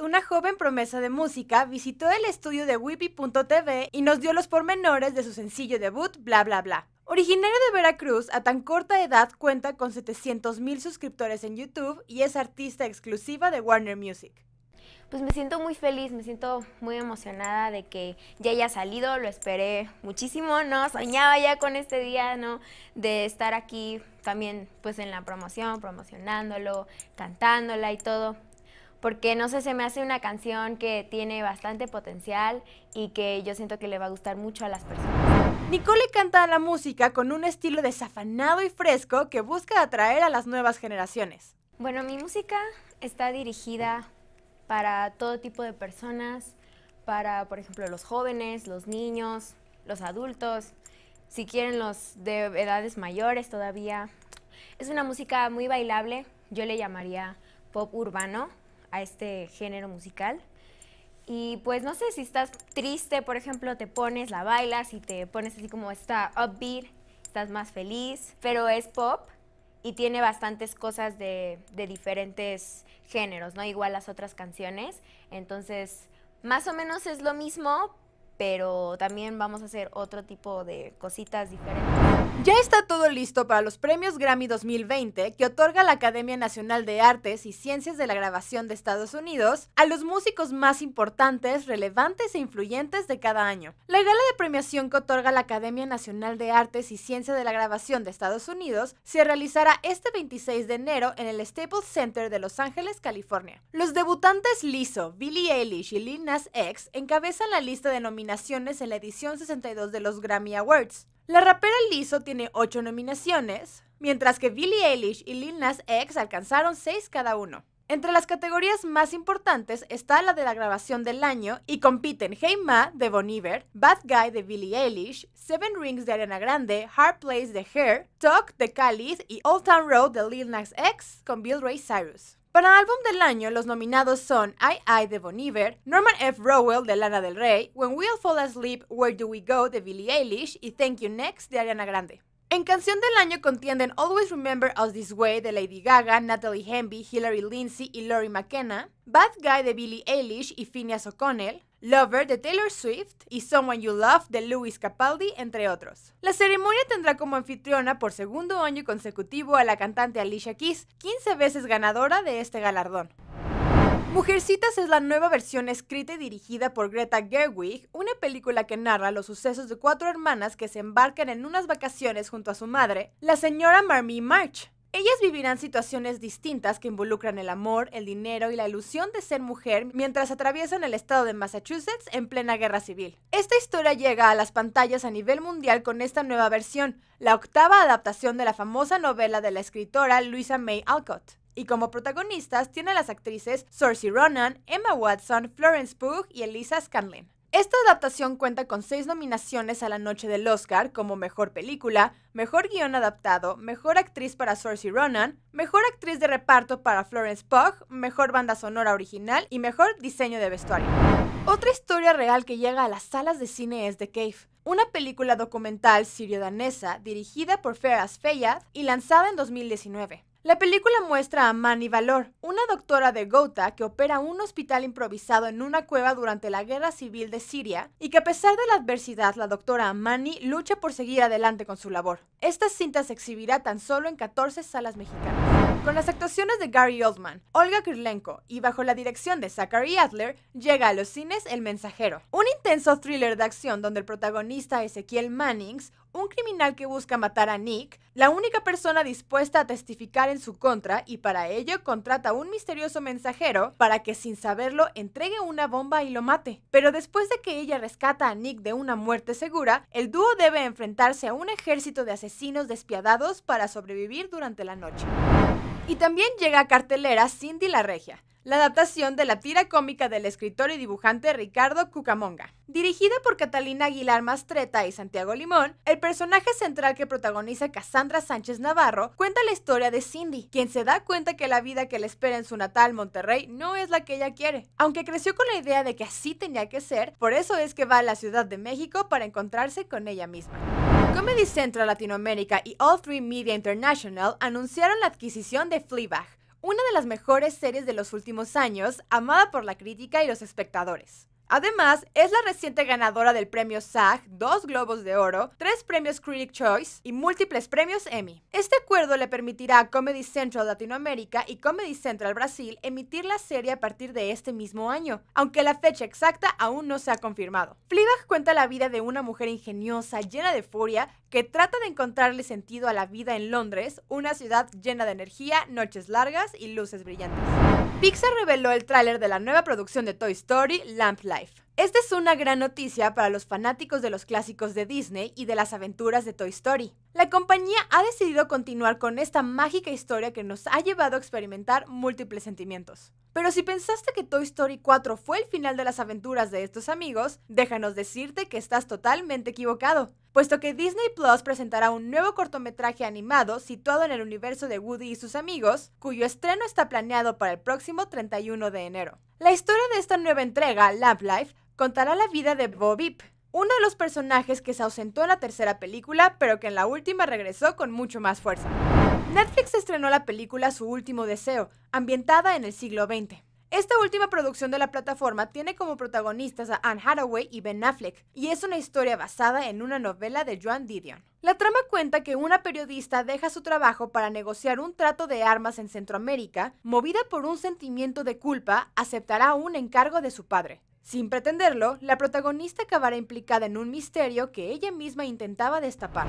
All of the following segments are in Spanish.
una joven promesa de música, visitó el estudio de Whippy.tv y nos dio los pormenores de su sencillo debut, Bla Bla Bla. Originario de Veracruz, a tan corta edad cuenta con mil suscriptores en YouTube y es artista exclusiva de Warner Music. Pues me siento muy feliz, me siento muy emocionada de que ya haya salido, lo esperé muchísimo, ¿no? Soñaba ya con este día, ¿no? De estar aquí también pues en la promoción, promocionándolo, cantándola y todo porque no sé, se me hace una canción que tiene bastante potencial y que yo siento que le va a gustar mucho a las personas. Nicole canta la música con un estilo desafanado y fresco que busca atraer a las nuevas generaciones. Bueno, mi música está dirigida para todo tipo de personas, para, por ejemplo, los jóvenes, los niños, los adultos, si quieren los de edades mayores todavía. Es una música muy bailable, yo le llamaría pop urbano, a este género musical. Y pues no sé si estás triste, por ejemplo, te pones, la bailas y te pones así como está upbeat, estás más feliz, pero es pop y tiene bastantes cosas de, de diferentes géneros, ¿no? Igual las otras canciones. Entonces, más o menos es lo mismo, pero también vamos a hacer otro tipo de cositas diferentes. Ya está todo listo para los premios Grammy 2020 que otorga la Academia Nacional de Artes y Ciencias de la Grabación de Estados Unidos a los músicos más importantes, relevantes e influyentes de cada año. La gala de premiación que otorga la Academia Nacional de Artes y Ciencias de la Grabación de Estados Unidos se realizará este 26 de enero en el Staples Center de Los Ángeles, California. Los debutantes Lizzo, Billie Eilish y Lil Nas X encabezan la lista de nominaciones en la edición 62 de los Grammy Awards. La rapera Lizzo tiene 8 nominaciones, mientras que Billie Eilish y Lil Nas X alcanzaron 6 cada uno. Entre las categorías más importantes está la de la grabación del año y compiten Hey Ma de Bon Iver, Bad Guy de Billie Eilish, Seven Rings de Ariana Grande, Hard Place de Hair, Talk de Khalid y Old Town Road de Lil Nas X con Bill Ray Cyrus. Para álbum del año, los nominados son I de Bon Norman F. Rowell de Lana del Rey, When We'll Fall Asleep, Where Do We Go de Billie Eilish y Thank You Next de Ariana Grande. En canción del año contienden Always Remember Us This Way de Lady Gaga, Natalie Hemby, Hillary Lindsay y Lori McKenna, Bad Guy de Billie Eilish y Phineas O'Connell, Lover de Taylor Swift y Someone You Love de Louis Capaldi, entre otros. La ceremonia tendrá como anfitriona por segundo año consecutivo a la cantante Alicia Keys, 15 veces ganadora de este galardón. Mujercitas es la nueva versión escrita y dirigida por Greta Gerwig, una película que narra los sucesos de cuatro hermanas que se embarcan en unas vacaciones junto a su madre, la señora Marmee March, ellas vivirán situaciones distintas que involucran el amor, el dinero y la ilusión de ser mujer mientras atraviesan el estado de Massachusetts en plena guerra civil. Esta historia llega a las pantallas a nivel mundial con esta nueva versión, la octava adaptación de la famosa novela de la escritora Louisa May Alcott. Y como protagonistas tiene a las actrices Saoirse Ronan, Emma Watson, Florence Pugh y Elisa Scanlon. Esta adaptación cuenta con seis nominaciones a la noche del Oscar como Mejor Película, Mejor Guión Adaptado, Mejor Actriz para Saoirse Ronan, Mejor Actriz de Reparto para Florence Pugh, Mejor Banda Sonora Original y Mejor Diseño de Vestuario. Otra historia real que llega a las salas de cine es The Cave, una película documental sirio-danesa dirigida por Feras Feyad y lanzada en 2019. La película muestra a Manny Valor, una doctora de Gotha que opera un hospital improvisado en una cueva durante la guerra civil de Siria y que a pesar de la adversidad la doctora Manny lucha por seguir adelante con su labor. Esta cinta se exhibirá tan solo en 14 salas mexicanas. Con las actuaciones de Gary Oldman, Olga Kirlenko y bajo la dirección de Zachary Adler, llega a los cines El Mensajero, un intenso thriller de acción donde el protagonista Ezequiel Mannings, un criminal que busca matar a Nick, la única persona dispuesta a testificar en su contra y para ello contrata a un misterioso mensajero para que sin saberlo entregue una bomba y lo mate. Pero después de que ella rescata a Nick de una muerte segura, el dúo debe enfrentarse a un ejército de asesinos despiadados para sobrevivir durante la noche. Y también llega a cartelera Cindy la Regia, la adaptación de la tira cómica del escritor y dibujante Ricardo Cucamonga. Dirigida por Catalina Aguilar Mastreta y Santiago Limón, el personaje central que protagoniza Cassandra Sánchez Navarro cuenta la historia de Cindy, quien se da cuenta que la vida que le espera en su natal Monterrey no es la que ella quiere. Aunque creció con la idea de que así tenía que ser, por eso es que va a la Ciudad de México para encontrarse con ella misma. Comedy Central Latinoamérica y All Three Media International anunciaron la adquisición de Fleabag, una de las mejores series de los últimos años, amada por la crítica y los espectadores. Además, es la reciente ganadora del premio SAG, dos Globos de Oro, tres premios Critic Choice y múltiples premios Emmy. Este acuerdo le permitirá a Comedy Central Latinoamérica y Comedy Central Brasil emitir la serie a partir de este mismo año, aunque la fecha exacta aún no se ha confirmado. Fleabag cuenta la vida de una mujer ingeniosa, llena de furia, que trata de encontrarle sentido a la vida en Londres, una ciudad llena de energía, noches largas y luces brillantes. Pixar reveló el tráiler de la nueva producción de Toy Story, Lamp Life. Esta es una gran noticia para los fanáticos de los clásicos de Disney y de las aventuras de Toy Story. La compañía ha decidido continuar con esta mágica historia que nos ha llevado a experimentar múltiples sentimientos. Pero si pensaste que Toy Story 4 fue el final de las aventuras de estos amigos, déjanos decirte que estás totalmente equivocado puesto que Disney Plus presentará un nuevo cortometraje animado situado en el universo de Woody y sus amigos, cuyo estreno está planeado para el próximo 31 de enero. La historia de esta nueva entrega, Love Life, contará la vida de Beep, uno de los personajes que se ausentó en la tercera película, pero que en la última regresó con mucho más fuerza. Netflix estrenó la película Su Último Deseo, ambientada en el siglo XX. Esta última producción de la plataforma tiene como protagonistas a Anne Hathaway y Ben Affleck, y es una historia basada en una novela de Joan Didion. La trama cuenta que una periodista deja su trabajo para negociar un trato de armas en Centroamérica, movida por un sentimiento de culpa, aceptará un encargo de su padre. Sin pretenderlo, la protagonista acabará implicada en un misterio que ella misma intentaba destapar.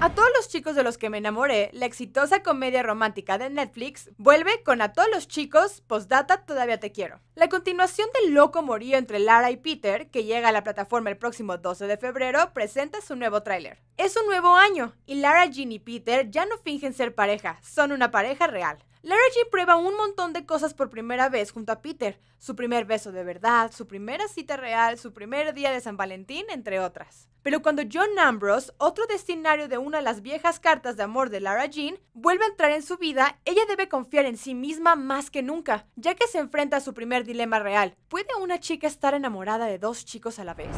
A todos los chicos de los que me enamoré, la exitosa comedia romántica de Netflix vuelve con A todos los chicos, postdata todavía te quiero. La continuación del loco morío entre Lara y Peter, que llega a la plataforma el próximo 12 de febrero, presenta su nuevo tráiler. Es un nuevo año y Lara, Jean y Peter ya no fingen ser pareja, son una pareja real. Lara Jean prueba un montón de cosas por primera vez junto a Peter, su primer beso de verdad, su primera cita real, su primer día de San Valentín, entre otras. Pero cuando John Ambrose, otro destinario de una de las viejas cartas de amor de Lara Jean, vuelve a entrar en su vida, ella debe confiar en sí misma más que nunca, ya que se enfrenta a su primer dilema real. ¿Puede una chica estar enamorada de dos chicos a la vez?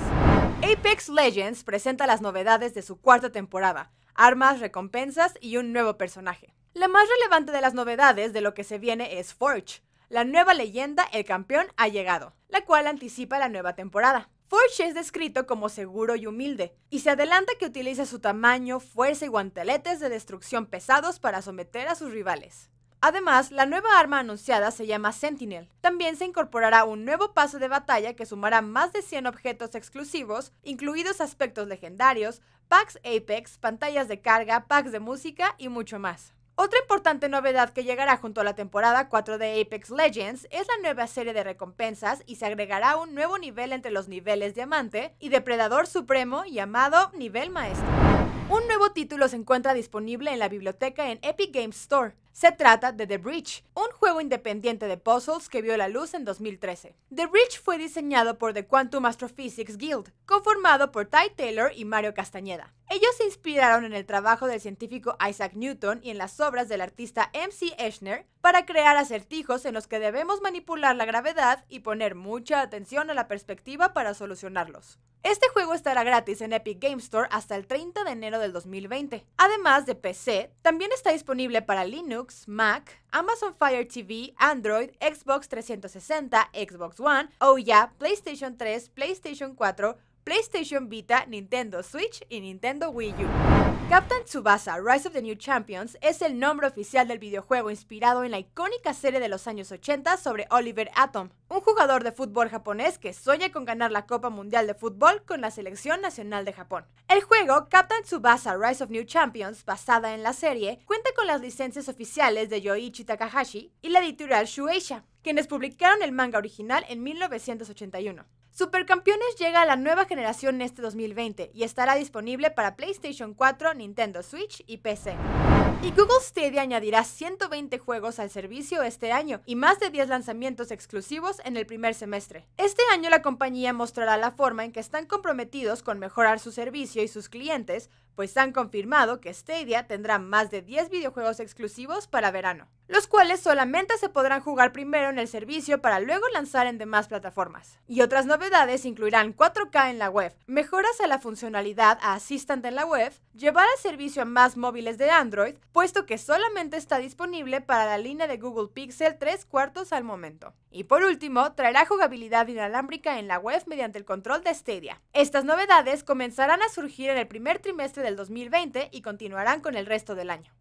Apex Legends presenta las novedades de su cuarta temporada, armas, recompensas y un nuevo personaje. La más relevante de las novedades de lo que se viene es Forge. La nueva leyenda, el campeón, ha llegado, la cual anticipa la nueva temporada. Forge es descrito como seguro y humilde, y se adelanta que utiliza su tamaño, fuerza y guanteletes de destrucción pesados para someter a sus rivales. Además, la nueva arma anunciada se llama Sentinel. También se incorporará un nuevo paso de batalla que sumará más de 100 objetos exclusivos, incluidos aspectos legendarios, packs Apex, pantallas de carga, packs de música y mucho más. Otra importante novedad que llegará junto a la temporada 4 de Apex Legends es la nueva serie de recompensas y se agregará un nuevo nivel entre los niveles Diamante y Depredador Supremo llamado Nivel Maestro. Un nuevo título se encuentra disponible en la biblioteca en Epic Games Store. Se trata de The Bridge, un juego independiente de puzzles que vio la luz en 2013. The Bridge fue diseñado por The Quantum Astrophysics Guild, conformado por Ty Taylor y Mario Castañeda. Ellos se inspiraron en el trabajo del científico Isaac Newton y en las obras del artista M.C. Eschner para crear acertijos en los que debemos manipular la gravedad y poner mucha atención a la perspectiva para solucionarlos. Este juego estará gratis en Epic Game Store hasta el 30 de enero del 2020. Además de PC, también está disponible para Linux Mac, Amazon Fire TV, Android, Xbox 360, Xbox One, oh PlayStation 3, PlayStation 4, PlayStation Vita, Nintendo Switch y Nintendo Wii U. Captain Tsubasa Rise of the New Champions es el nombre oficial del videojuego inspirado en la icónica serie de los años 80 sobre Oliver Atom, un jugador de fútbol japonés que sueña con ganar la Copa Mundial de Fútbol con la selección nacional de Japón. El juego Captain Tsubasa Rise of New Champions, basada en la serie, cuenta con las licencias oficiales de Yoichi Takahashi y la editorial Shueisha, quienes publicaron el manga original en 1981. Supercampeones llega a la nueva generación este 2020 y estará disponible para PlayStation 4, Nintendo Switch y PC. Y Google Stadia añadirá 120 juegos al servicio este año y más de 10 lanzamientos exclusivos en el primer semestre. Este año la compañía mostrará la forma en que están comprometidos con mejorar su servicio y sus clientes, pues han confirmado que Stadia tendrá más de 10 videojuegos exclusivos para verano, los cuales solamente se podrán jugar primero en el servicio para luego lanzar en demás plataformas. Y otras novedades incluirán 4K en la web, mejoras a la funcionalidad a Assistant en la web, llevar el servicio a más móviles de Android, puesto que solamente está disponible para la línea de Google Pixel 3 cuartos al momento. Y por último, traerá jugabilidad inalámbrica en la web mediante el control de Stadia. Estas novedades comenzarán a surgir en el primer trimestre del 2020 y continuarán con el resto del año.